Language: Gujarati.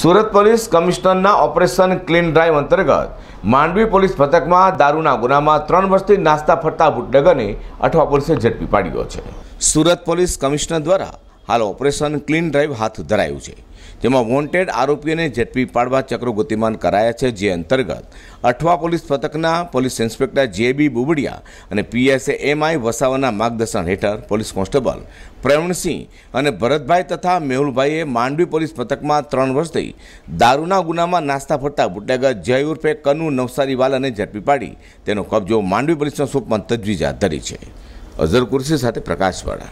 સુરત પોલીસ કમિશનરના ઓપરેશન ક્લીન ડ્રાઈવ અંતર્ગત માંડવી પોલીસ પથકમાં દારૂના ગુનામાં ત્રણ વર્ષથી નાસ્તા ફરતા બુટડગરને અઠવા પોલીસે ઝડપી પાડ્યો છે સુરત પોલીસ કમિશનર દ્વારા હાલ ઓપરેશન ક્લીન ડ્રાઈવ હાથ ધરાયું છે જેમાં વોન્ટેડ આરોપીઓને ઝડપી પાડવા ચક્રો ગતિમાન કરાયા છે જે અંતર્ગત અઠવા પોલીસ પથકના પોલીસ ઇન્સ્પેક્ટર જેબી બુબડિયા અને પીએસએ એમઆઈ વસાવાના માર્ગદર્શન હેઠળ પોલીસ કોન્સ્ટેબલ પ્રવીણસિંહ અને ભરતભાઈ તથા મેહુલભાઈએ માંડવી પોલીસ પથકમાં ત્રણ વર્ષથી દારૂના ગુનામાં નાસ્તા ફરતા બુટેગર જય ઉર્ફે કનુ નવસારીવાલાને ઝડપી પાડી તેનો કબજો માંડવી પોલીસના સુપમાં તજવીજ હાથ ધરી છે અઝર કુર્સી સાથે પ્રકાશવાળા